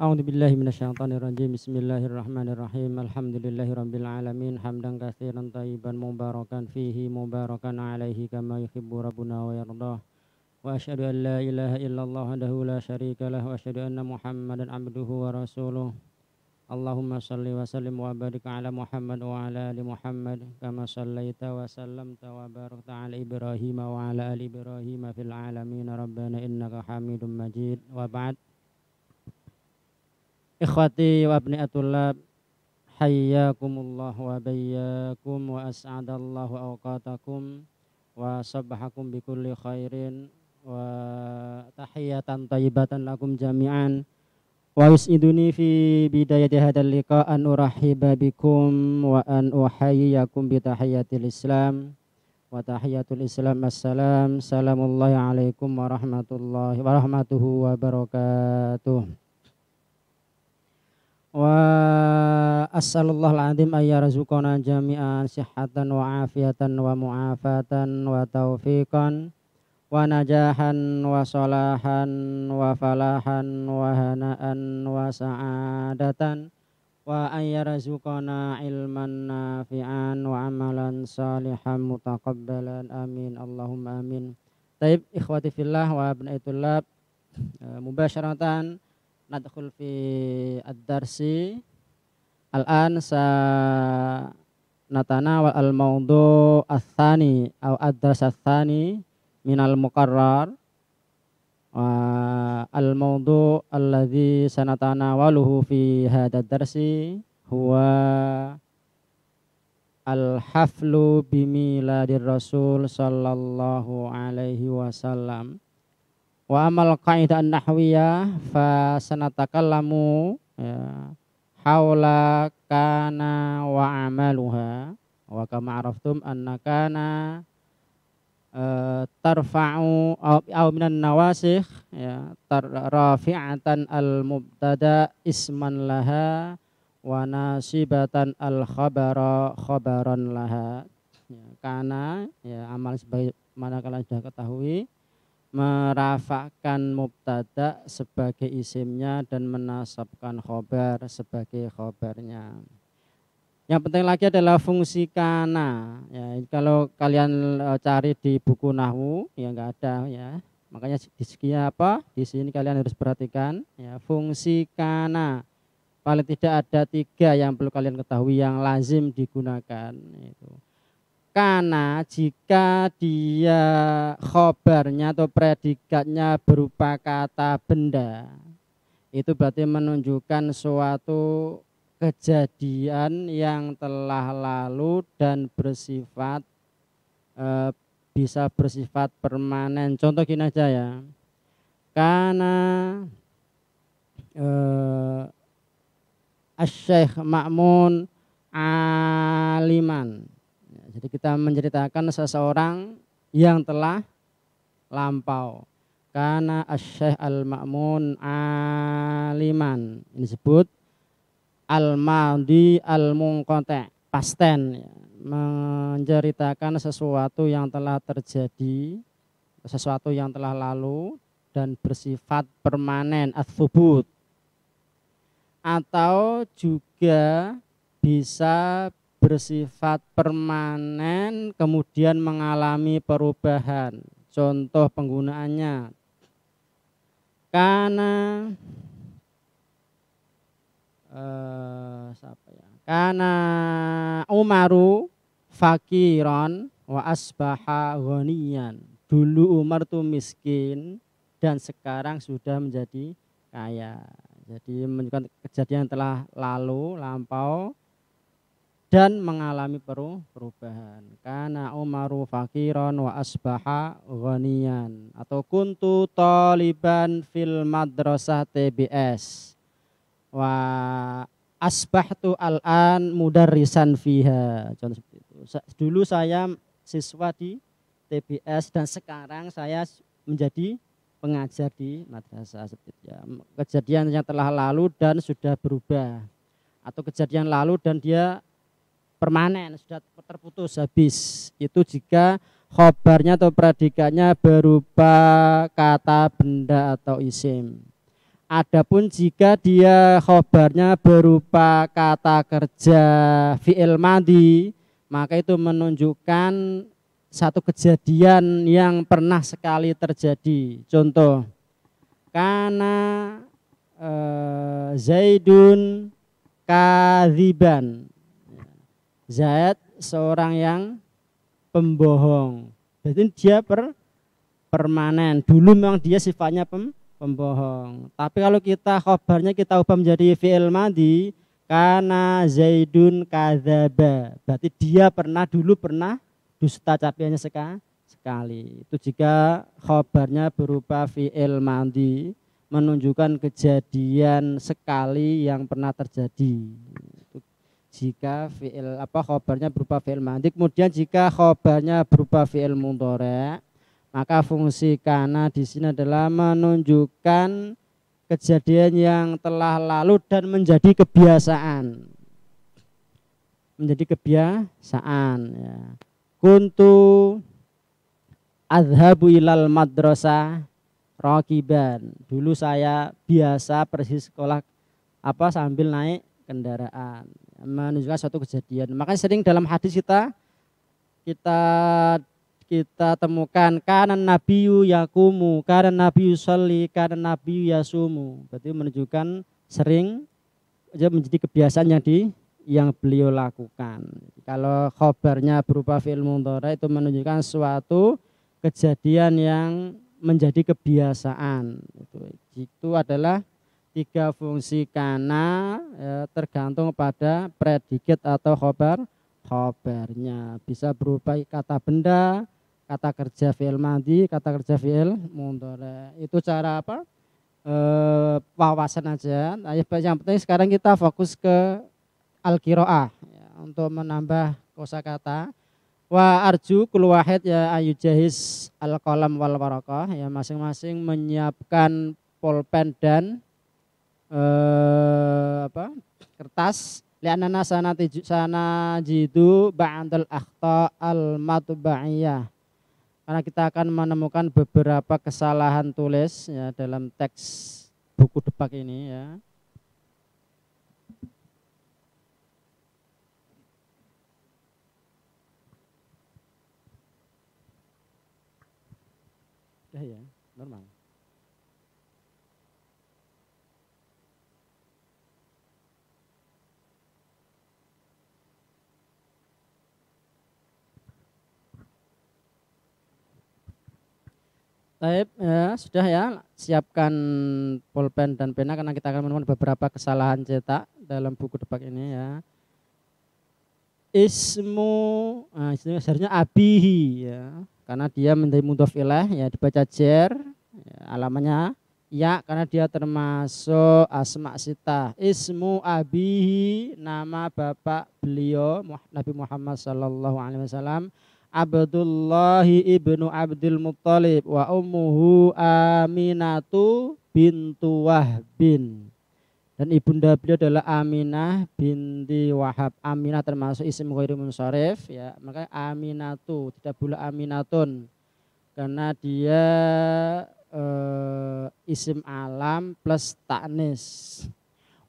A'udzu billahi minasyaitonir rajim. Bismillahirrahmanirrahim. Alhamdulillahi rabbil alamin. Hamdan katsiran mubarakan fihi mubarakan alaihi kama yuhibbu rabbuna wa Wa asyhadu an la ilaha illallah wahdahu la syarika lah wa asyhadu anna Muhammadan abduhu wa rasuluh. Allahumma salli wa sallim wa barik ala Muhammad wa ala ali Muhammad kama sallaita wa sallamta wa barakta ala Ibrahim wa ala ali Ibrahim fil alamin rabbana innaka Hamidum Majid. Wa ba'd. Ikhwati wa abni atulab Hayyakumullah wa bayyakum wa as'adallahu awqatakum wa sabahakum bi kulli khairin wa tahiyatan tayyibatan lakum jami'an wa yus'iduni fi bidayati hadzal liqa an urahiba bikum wa an uhayyakum bi islam wa tahiyatul islam assalam salamullahi alaikum warahmatullahi warahmatuhu wabarakatuh Assalamualaikum al-azim ya ayya razuqana jami'an sihhatan wa afiatan wa mu'afatan wa taufiqan wa najahan wa salahan wa falahan wa hanaan wa sa'adatan wa ayya razuqana ilman nafi'an wa amalan salihan mutaqabbalan amin Allahumma amin Taib ikhwati fillah wa abnai itulab eh, mubasharatan nadkhul fi ad-darsi Al-an sa natana al maudu athani au ad min al minal mukarrar al maudhu alladhi sanatana waluhu fi hadad darsi huwa al haflu di rasul sallallahu alaihi wasallam wa amal qaidah nahwiyah fa sanatakallamu ya haula kana wa amaluha wa kama araftum anna kana uh, tarfa'u aw, aw minan nawasikh ya tar, rafi'atan al mubtada isman laha wa nasibatan al khabara khabaran laha ya, kana ya amal sebagai kalian sudah ketahui merafakkan mubtada sebagai isimnya dan menasabkan khobar sebagai khobarnya. Yang penting lagi adalah fungsi kana. Ya, kalau kalian e, cari di buku nahwu ya enggak ada ya. Makanya di segi apa? Di sini kalian harus perhatikan ya fungsi kana. Paling tidak ada tiga yang perlu kalian ketahui yang lazim digunakan itu karena jika dia khobarnya atau predikatnya berupa kata benda itu berarti menunjukkan suatu kejadian yang telah lalu dan bersifat e, bisa bersifat permanen contoh gini aja ya karena e, makmun makmun aliman jadi kita menceritakan seseorang yang telah lampau. Karena asyikh Al-Ma'mun aliman. Ini disebut al-madi al mungkote pasten ya. menceritakan sesuatu yang telah terjadi, sesuatu yang telah lalu dan bersifat permanen at Atau juga bisa bersifat permanen kemudian mengalami perubahan. Contoh penggunaannya karena eh, siapa ya? Karena Umaru fakiron wa asbaha ghaniyan. Dulu Umar itu miskin dan sekarang sudah menjadi kaya. Jadi menunjukkan kejadian yang telah lalu, lampau, dan mengalami perubahan. Karena Umaru fakiron wa asbaha ghaniyan atau kuntu taliban fil madrasah TBS wa asbahtu al-an mudarrisan fiha. Contoh seperti itu. Dulu saya siswa di TBS dan sekarang saya menjadi pengajar di madrasah seperti itu. Ya. Kejadian yang telah lalu dan sudah berubah atau kejadian lalu dan dia permanen sudah terputus habis itu jika khobarnya atau predikatnya berupa kata benda atau isim Adapun jika dia khobarnya berupa kata kerja fi'il madi, maka itu menunjukkan satu kejadian yang pernah sekali terjadi. Contoh, karena e, eh, Zaidun Kaziban Zaid seorang yang pembohong. Berarti dia per, permanen. Dulu memang dia sifatnya pem, pembohong. Tapi kalau kita khobarnya kita ubah menjadi fi'il madi, karena Zaidun kadzaba. Berarti dia pernah dulu pernah dusta tapi hanya sekali sekali. Itu jika khobarnya berupa fi'il mandi menunjukkan kejadian sekali yang pernah terjadi jika fiil apa khobarnya berupa fiil madi kemudian jika khobarnya berupa fiil mundore maka fungsi kana di sini adalah menunjukkan kejadian yang telah lalu dan menjadi kebiasaan menjadi kebiasaan ya. kuntu adhabu ilal madrasa rokiban dulu saya biasa persis sekolah apa sambil naik kendaraan menunjukkan suatu kejadian makanya sering dalam hadis kita kita kita temukan karena nabiyu yakumu karena nabiyu sholli karena nabiyu yasumu berarti menunjukkan sering menjadi kebiasaan yang di yang beliau lakukan. Kalau khobarnya berupa film mudhara itu menunjukkan suatu kejadian yang menjadi kebiasaan. Itu, itu adalah tiga fungsi kana ya, tergantung pada predikat atau khobar khobarnya bisa berupa kata benda kata kerja fi'il mandi kata kerja fi'il mundur itu cara apa e, wawasan aja nah, ya, yang penting sekarang kita fokus ke al kiroah ya, untuk menambah kosa kata wa arju kulwahid ya ayu jahis al kolam wal warokoh ya masing-masing menyiapkan pulpen dan eh, apa kertas sana sanati sana jidu bantal akhta al matba'iyah karena kita akan menemukan beberapa kesalahan tulis ya dalam teks buku depak ini ya ya, ya normal Taib, ya, sudah ya, siapkan pulpen dan pena karena kita akan menemukan beberapa kesalahan cetak dalam buku debak ini ya. Ismu, nah, ismu seharusnya abihi ya, karena dia menjadi mudhof ya dibaca jer, ya, alamanya ya karena dia termasuk asma sita. Ismu abihi nama bapak beliau Nabi Muhammad sallallahu alaihi wasallam Abdullah ibnu Abdul Muttalib wa ummuhu Aminatu bintu Wahbin. Dan ibunda beliau adalah Aminah binti Wahab. Aminah termasuk isim ghairu munsharif ya. Maka Aminatu tidak boleh Aminatun. Karena dia e, isim alam plus taknis.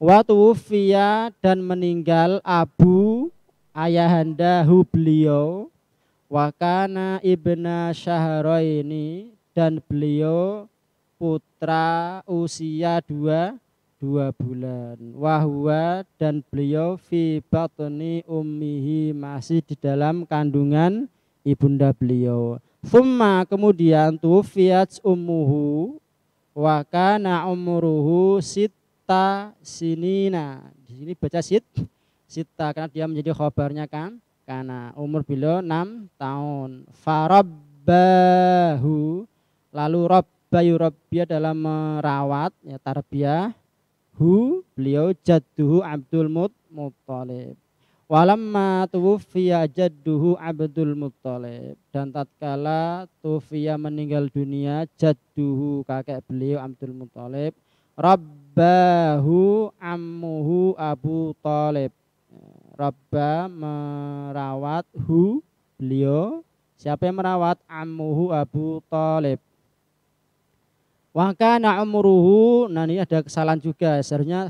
Wa tuwfiya dan meninggal abu ayahanda hu beliau Wakana ibna Syahroini dan beliau putra usia dua dua bulan wahwa dan beliau fi batni ummihi masih di dalam kandungan ibunda beliau Thumma kemudian tu ummuhu wa kana umruhu sita sinina di sini baca sit sita karena dia menjadi khobarnya kan kana umur beliau 6 tahun farabbahu lalu rabbayu rabbiya dalam merawat ya tarbiyah hu beliau jadduhu Abdul Mut Muttalib walamma tuwfiya jadduhu Abdul Muttalib dan tatkala tuwfiya meninggal dunia jadduhu kakek beliau Abdul Muttalib rabbahu ammuhu Abu Talib ya. Robba merawat hu beliau. Siapa yang merawat? Ammuhu Abu Talib. Wakana umruhu. Nah ini ada kesalahan juga. Seharusnya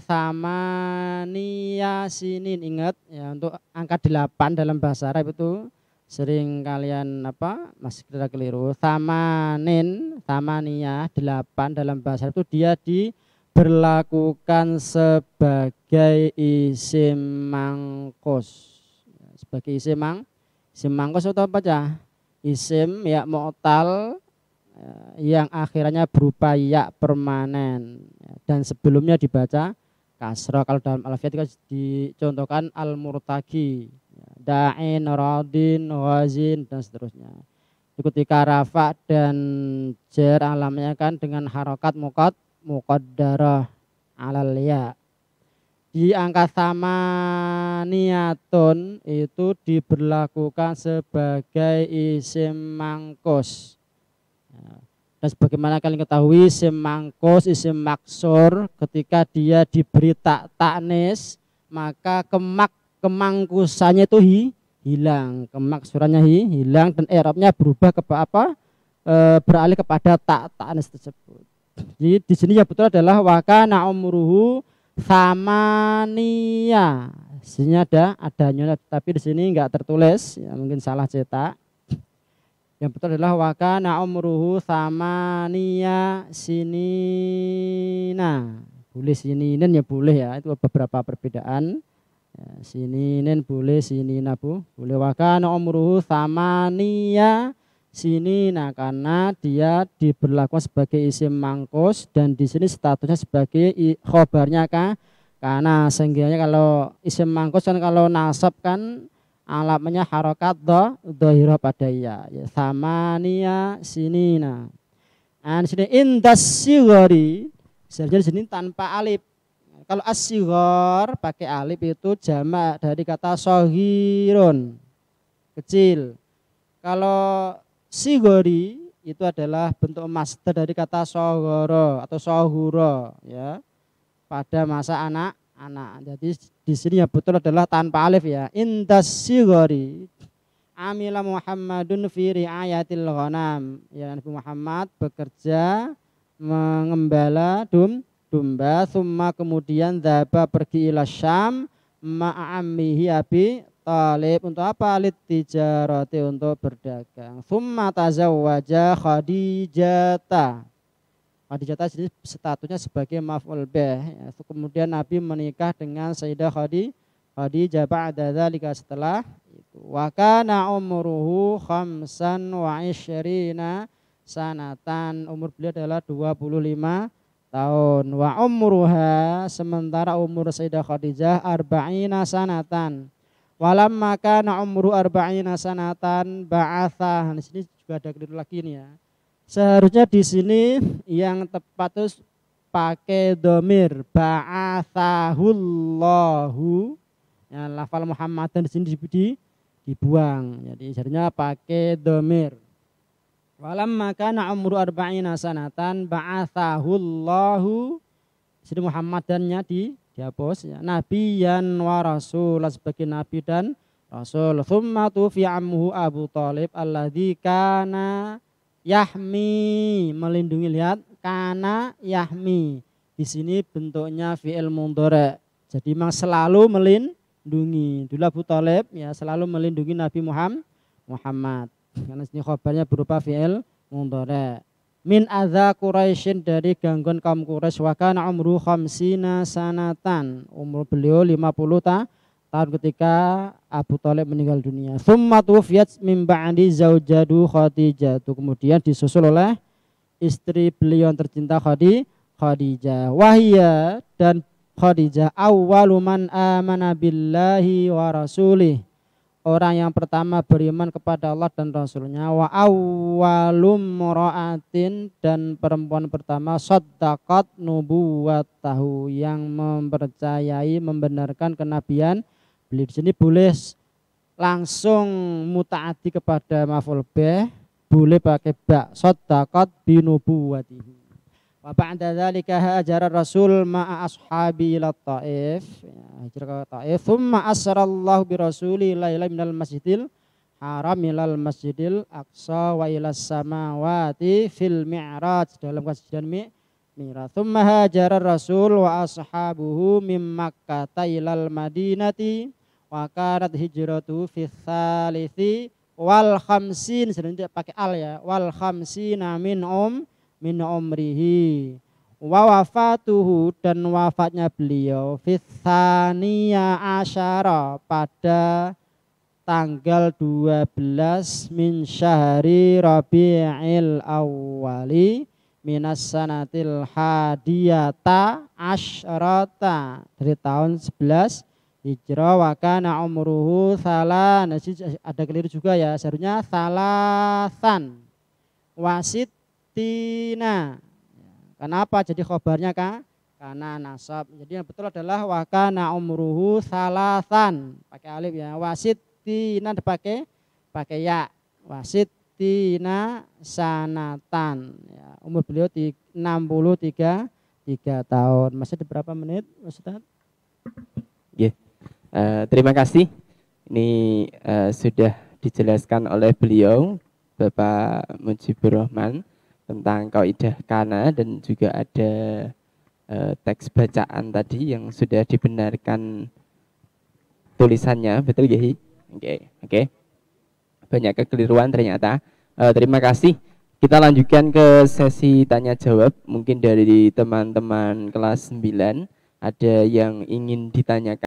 Nia sinin. Ingat ya untuk angka delapan dalam bahasa Arab itu sering kalian apa masih kita keliru samanin Nia delapan dalam bahasa Arab itu dia di berlakukan sebagai isim mangkos ya, sebagai isim mang isim mangkos atau apa ya isim ya mu'tal ya, yang akhirnya berupa ya permanen ya, dan sebelumnya dibaca kasro kalau dalam alfiat itu dicontohkan al murtagi da'in radin wazin dan seterusnya ketika rafa dan jer alamnya kan dengan harokat mukot muqaddarah alal ya di angka sama niatun itu diberlakukan sebagai isim mangkos ya. dan sebagaimana kalian ketahui isim mangkos isim maksur ketika dia diberi tak taknis maka kemak kemangkusannya itu hi, hilang kemaksurannya hi, hilang dan erapnya berubah ke apa e, beralih kepada tak taknis tersebut jadi di sini ya betul adalah wakana umruhu samania. Sini ada ada adanya tapi di sini enggak tertulis, ya, mungkin salah cetak. Yang betul adalah wakana umruhu samania sinina. Boleh nen ya boleh ya, itu beberapa perbedaan. Ya, nen boleh sinina bu, boleh wakana umruhu samania sini nah karena dia diberlakukan sebagai isim mangkus dan di sini statusnya sebagai khobarnya kan karena sehingga kalau isim mangkus kan kalau nasab kan alamnya harokat do dohiro pada iya. ya sama nia sini nah, nah dan sini indas sigori seharusnya di sini tanpa alif kalau asigor pakai alif itu jamak dari kata sohirun kecil kalau Sigori itu adalah bentuk master dari kata sogoro atau sohuro ya pada masa anak anak jadi di sini ya betul adalah tanpa alif ya indas sigori amila muhammadun firi ayatil ghanam ya Nabi Muhammad bekerja mengembala dum domba summa kemudian zaba pergi ila syam ma'amihi abi talib untuk apa? tijarati untuk berdagang. Summa tazawwaja Khadijata. Khadijata jadi statusnya sebagai maf'ul bih. Ya. Kemudian Nabi menikah dengan Sayyidah Khadi, Khadijah ba'da dzalika setelah itu. Wa kana umruhu khamsan wa isyrina sanatan. Umur beliau adalah 25 tahun. Wa umruha sementara umur Sayyidah Khadijah arba'ina sanatan. Walam maka umru arba'ina sanatan ba'atha. Nah, di sini juga ada keliru lagi nih ya. Seharusnya di sini yang tepat itu pakai domir ba'athahullahu. Ya, lafal Muhammadan di sini di, dibuang. Jadi seharusnya pakai domir. Walam maka umru arba'ina sanatan ba'athahullahu. Di sini Muhammadannya di dihapus ya, ya. nabiyan wa rasul sebagai nabi dan rasul thumma Amhu Abu Talib alladhi kana yahmi melindungi lihat kana yahmi di sini bentuknya fi'il mundhari jadi memang selalu melindungi dulu Abu Talib ya selalu melindungi Nabi Muhammad Muhammad karena sini khabarnya berupa fi'il mundhari min adza Quraisyin dari gangguan kaum Quraisy wa kana umru khamsina sanatan. Umur beliau 50 ta tahun ketika Abu Thalib meninggal dunia. thumma tuwfiyat min ba'di zaujadu Khadijah. Kemudian disusul oleh istri beliau yang tercinta Khadi, Khadijah. Wahia dan Khadijah awwalu man amana billahi wa rasulihi orang yang pertama beriman kepada Allah dan Rasulnya wa awalum mura'atin dan perempuan pertama sodakat nubuat tahu yang mempercayai membenarkan kenabian Beli di sini boleh langsung mutaati kepada maful boleh pakai bak sodakat binubuwatihi Wa ba'da dzalika hajara Rasul ma'a ashabi ila Taif. Ya, hijrah ke Taif. asra Allah bi rasuli laila minal masjidil haram ilal masjidil aqsa wa ilas samawati fil mi'raj dalam kajian mi mi'raj. Thumma hajara Rasul wa ashabuhu mim Makkah ilal Madinati wa karat hijratu fi tsalitsi wal khamsin sedang pakai al ya wal khamsina min um min umrihi wa wafatuhu dan wafatnya beliau fitania asyara pada tanggal 12 min syahri Rabi'il awwali minas sanatil hadiyata asyrata dari tahun 11 hijrah wa kana umruhu salah ada keliru juga ya seharusnya salasan wasit tina. Kenapa? Jadi khobarnya kan? Karena nasab. Jadi yang betul adalah wakana umruhu salasan. Pakai alif ya. Wasit tina dipakai pakai ya. Wasit tina sanatan. Ya, umur beliau 63 3 tahun. Masih ada berapa menit, Ustaz? Yeah. Ya. Uh, terima kasih. Ini uh, sudah dijelaskan oleh beliau, Bapak Mujibur Rahman tentang kaidah kana dan juga ada e, teks bacaan tadi yang sudah dibenarkan tulisannya betul ya oke okay, oke okay. banyak kekeliruan ternyata e, terima kasih kita lanjutkan ke sesi tanya jawab mungkin dari teman-teman kelas 9 ada yang ingin ditanyakan